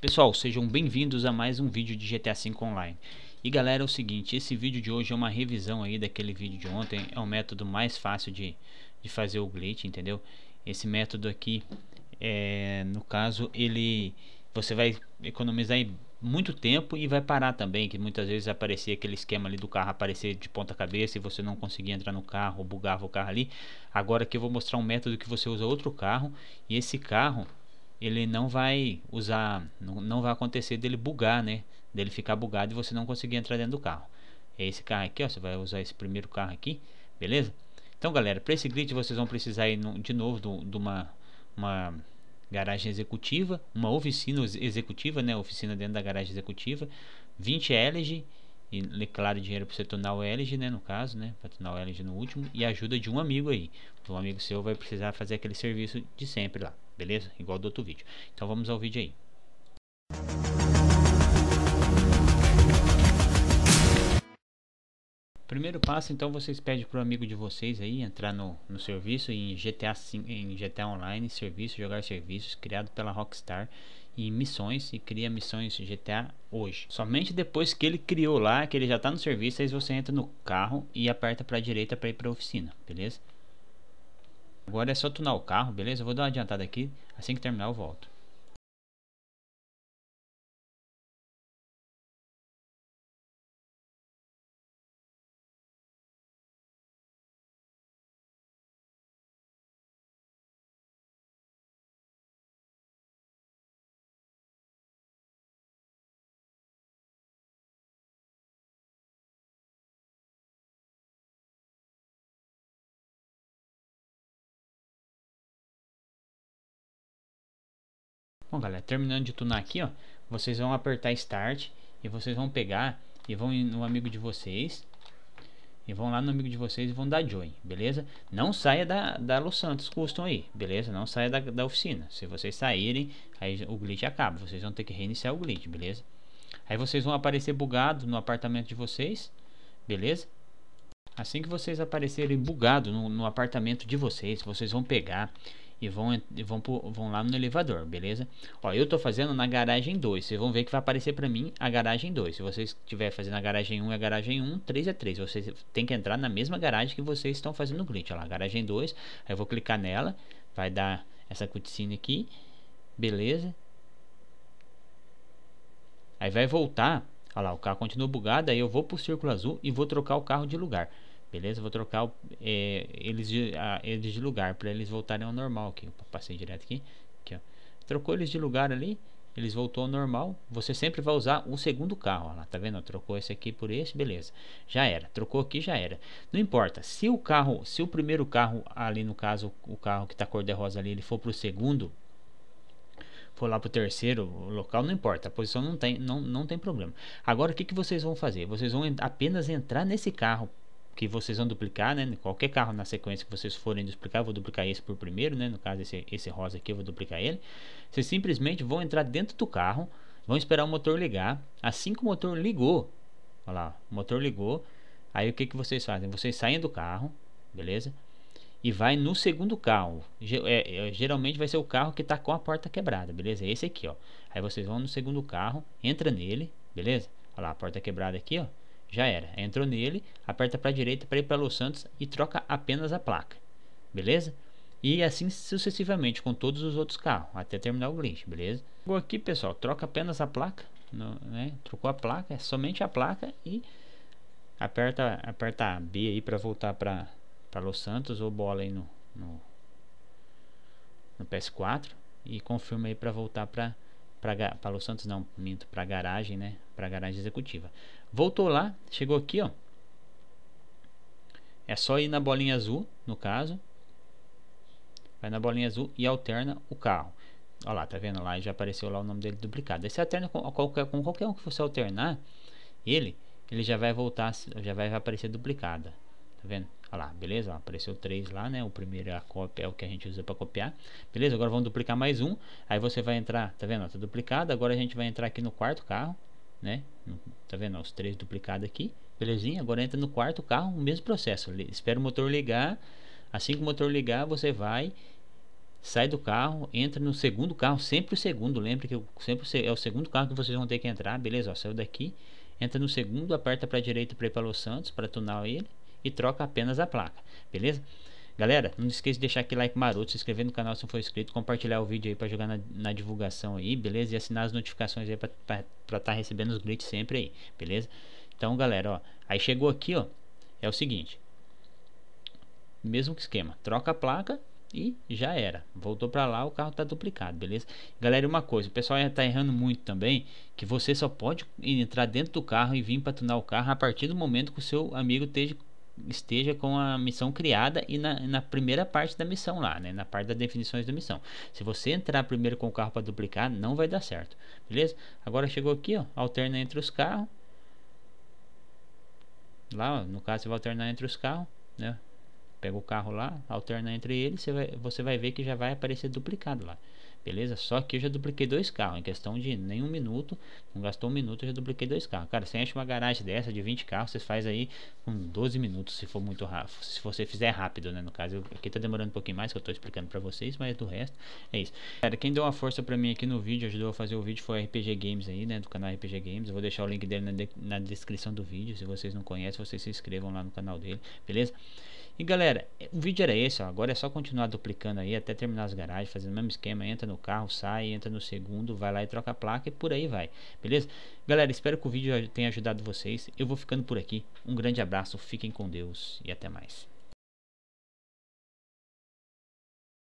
Pessoal, sejam bem-vindos a mais um vídeo de GTA V Online. E galera, é o seguinte, esse vídeo de hoje é uma revisão aí daquele vídeo de ontem, é o um método mais fácil de, de fazer o glitch, entendeu? Esse método aqui, é, no caso, ele você vai economizar muito tempo e vai parar também, que muitas vezes aparecia aquele esquema ali do carro aparecer de ponta cabeça e você não conseguia entrar no carro, bugava o carro ali. Agora que eu vou mostrar um método que você usa outro carro e esse carro ele não vai usar, não, não vai acontecer dele bugar, né? Dele ficar bugado e você não conseguir entrar dentro do carro. É esse carro aqui, ó, você vai usar esse primeiro carro aqui, beleza? Então, galera, para esse grid vocês vão precisar de novo de uma, uma garagem executiva, uma oficina executiva, né? Oficina dentro da garagem executiva, 20 LG e claro, dinheiro para você tornar o LG, né, no caso, né, para tornar o LG no último e ajuda de um amigo aí. Então, um amigo seu vai precisar fazer aquele serviço de sempre lá beleza? Igual do outro vídeo. Então vamos ao vídeo aí. Primeiro passo, então, vocês pedem para o amigo de vocês aí entrar no, no serviço em GTA, em GTA Online, serviço, jogar serviços, criado pela Rockstar em missões e cria missões GTA hoje. Somente depois que ele criou lá, que ele já está no serviço, aí você entra no carro e aperta para a direita para ir para a oficina, beleza? Agora é só tunar o carro, beleza? Eu vou dar uma adiantada aqui, assim que terminar eu volto. Bom, galera, terminando de tunar aqui, ó, vocês vão apertar Start e vocês vão pegar e vão no amigo de vocês e vão lá no amigo de vocês e vão dar join, beleza? Não saia da, da Los Santos Custom aí, beleza? Não saia da, da oficina. Se vocês saírem, aí o glitch acaba. Vocês vão ter que reiniciar o glitch, beleza? Aí vocês vão aparecer bugado no apartamento de vocês, beleza? Assim que vocês aparecerem bugado no, no apartamento de vocês, vocês vão pegar e vão, e vão, vão lá no elevador, beleza? Ó, eu tô fazendo na garagem 2, vocês vão ver que vai aparecer para mim a garagem 2. Se vocês estiver fazendo a garagem 1 um, e a garagem 1, 3 é 3. Vocês tem que entrar na mesma garagem que vocês estão fazendo o glitch. Ó lá, garagem 2, aí eu vou clicar nela, vai dar essa cutscene aqui, beleza? Aí vai voltar, olha lá, o carro continua bugado, aí eu vou pro círculo azul e vou trocar o carro de lugar. Beleza? Vou trocar o, é, eles, de, a, eles de lugar para eles voltarem ao normal aqui. Eu passei direto aqui. aqui ó. Trocou eles de lugar ali, eles voltou ao normal. Você sempre vai usar o segundo carro. lá, tá vendo? trocou esse aqui por esse, beleza. Já era. Trocou aqui, já era. Não importa. Se o carro, se o primeiro carro ali, no caso, o carro que tá cor de rosa ali, ele for pro segundo, for lá para o terceiro local, não importa, a posição não tem, não, não tem problema. Agora o que, que vocês vão fazer? Vocês vão apenas entrar nesse carro que vocês vão duplicar, né? Qualquer carro na sequência que vocês forem duplicar, eu vou duplicar esse por primeiro, né? No caso, esse, esse rosa aqui, eu vou duplicar ele. Vocês simplesmente vão entrar dentro do carro, vão esperar o motor ligar. Assim que o motor ligou, olha lá, o motor ligou. Aí o que, que vocês fazem? Vocês saem do carro, beleza? E vai no segundo carro. É, é, geralmente vai ser o carro que está com a porta quebrada, beleza? É esse aqui, ó. Aí vocês vão no segundo carro, entra nele, beleza? Olha lá, a porta quebrada aqui, ó já era. Entrou nele, aperta para a direita para ir para Los Santos e troca apenas a placa. Beleza? E assim sucessivamente com todos os outros carros, até terminar o glitch, beleza? Chegou aqui, pessoal, troca apenas a placa, né? Trocou a placa, é somente a placa e aperta, aperta B aí para voltar para Los Santos ou bola aí no, no, no PS4 e confirma aí para voltar para para Los Santos não, minto, para garagem, né? Para garagem executiva. Voltou lá, chegou aqui, ó. É só ir na bolinha azul, no caso. Vai na bolinha azul e alterna o carro. Olha lá, tá vendo lá? Já apareceu lá o nome dele duplicado. esse alterna com qualquer, com qualquer um que você alternar, ele, ele já vai voltar, já vai aparecer duplicada. Tá vendo? Olha lá, beleza? Apareceu 3 lá, né? O primeiro é, a cópia, é o que a gente usa para copiar. Beleza? Agora vamos duplicar mais um. Aí você vai entrar, tá vendo? Tá duplicado. Agora a gente vai entrar aqui no quarto carro, né? Tá vendo? Os três duplicados aqui. Belezinha? Agora entra no quarto carro, o mesmo processo. Espera o motor ligar. Assim que o motor ligar, você vai sai do carro, entra no segundo carro, sempre o segundo, lembre que sempre é o segundo carro que vocês vão ter que entrar, beleza? Ó, saiu daqui, entra no segundo, aperta para direita para ir para Los Santos, para tunar ele e troca apenas a placa, beleza? Galera, não esqueça de deixar aquele like maroto, se inscrever no canal se não for inscrito, compartilhar o vídeo aí para jogar na, na, divulgação aí, beleza? E assinar as notificações aí para estar tá recebendo os glitches sempre aí, beleza? Então, galera, ó, aí chegou aqui, ó, é o seguinte, mesmo esquema, troca a placa e já era. Voltou para lá, o carro tá duplicado, beleza? Galera, uma coisa, o pessoal tá errando muito também, que você só pode entrar dentro do carro e vir para tunar o carro a partir do momento que o seu amigo esteja esteja com a missão criada e na, na primeira parte da missão lá, né? Na parte das definições da missão. Se você entrar primeiro com o carro para duplicar, não vai dar certo, beleza? Agora chegou aqui, ó, alterna entre os carros. Lá, ó, no caso, você vai alternar entre os carros, né? Pega o carro lá, alterna entre eles, você vai, você vai ver que já vai aparecer duplicado lá. Beleza? Só que eu já dupliquei dois carros. Em questão de nenhum minuto, não gastou um minuto, eu já dupliquei dois carros. Cara, você enche uma garagem dessa de 20 carros, você faz aí com 12 minutos, se for muito rápido. Se você fizer rápido, né? No caso, eu, aqui tá demorando um pouquinho mais, que eu tô explicando pra vocês, mas do resto é isso. Cara, quem deu uma força pra mim aqui no vídeo, ajudou a fazer o vídeo, foi RPG Games aí, né? Do canal RPG Games. Eu vou deixar o link dele na, de na descrição do vídeo. Se vocês não conhecem, vocês se inscrevam lá no canal dele, beleza? E galera, é, o vídeo era esse, ó. agora é só continuar duplicando aí até terminar as garagens, fazendo o mesmo esquema, entra no carro, sai, entra no segundo, vai lá e troca a placa e por aí vai, beleza? Galera, espero que o vídeo tenha ajudado vocês, eu vou ficando por aqui, um grande abraço, fiquem com Deus e até mais.